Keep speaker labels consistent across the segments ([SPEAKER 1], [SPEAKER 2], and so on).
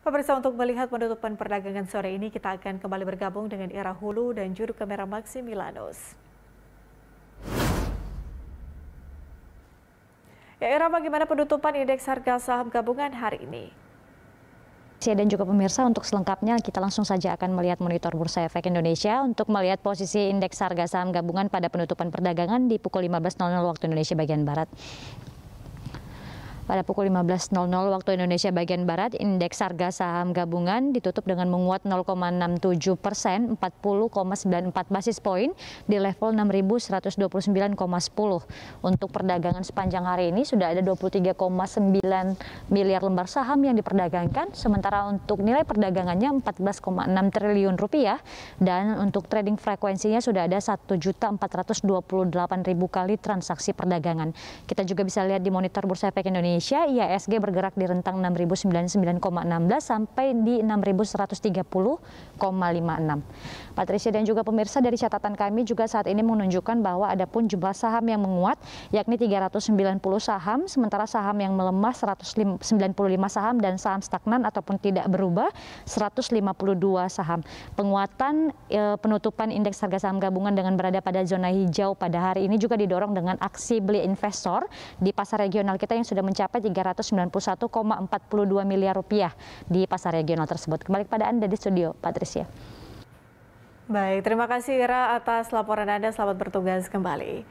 [SPEAKER 1] Pemirsa untuk melihat penutupan perdagangan sore ini kita akan kembali bergabung dengan Ira Hulu dan juru kamera Maxi Milanos. Ya Ira bagaimana penutupan indeks harga saham gabungan hari ini?
[SPEAKER 2] Saya dan juga pemirsa untuk selengkapnya kita langsung saja akan melihat monitor Bursa Efek Indonesia untuk melihat posisi indeks harga saham gabungan pada penutupan perdagangan di pukul 15.00 waktu Indonesia bagian Barat. Pada pukul 15.00 waktu Indonesia bagian Barat, indeks harga saham gabungan ditutup dengan menguat 0,67 persen, 40,94 basis poin di level 6.129,10. Untuk perdagangan sepanjang hari ini sudah ada 23,9 miliar lembar saham yang diperdagangkan, sementara untuk nilai perdagangannya 14,6 triliun rupiah dan untuk trading frekuensinya sudah ada 1.428.000 kali transaksi perdagangan. Kita juga bisa lihat di monitor Bursa Efek Indonesia Indonesia, IASG bergerak di rentang 6.099,16 sampai di 6.130,56. Patricia dan juga pemirsa dari catatan kami juga saat ini menunjukkan bahwa ada pun jumlah saham yang menguat yakni 390 saham, sementara saham yang melemah 195 saham dan saham stagnan ataupun tidak berubah 152 saham. Penguatan e, penutupan indeks harga saham gabungan dengan berada pada zona hijau pada hari ini juga didorong dengan aksi beli investor di pasar regional kita yang sudah mencapai mencapai 391,42 miliar rupiah di pasar regional tersebut. Kembali kepada Anda di studio, Patricia.
[SPEAKER 1] Baik, terima kasih Ira atas laporan Anda. Selamat bertugas kembali.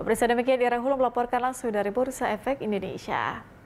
[SPEAKER 1] Pemirsa demikian Ira Hulu melaporkan langsung dari Bursa Efek Indonesia.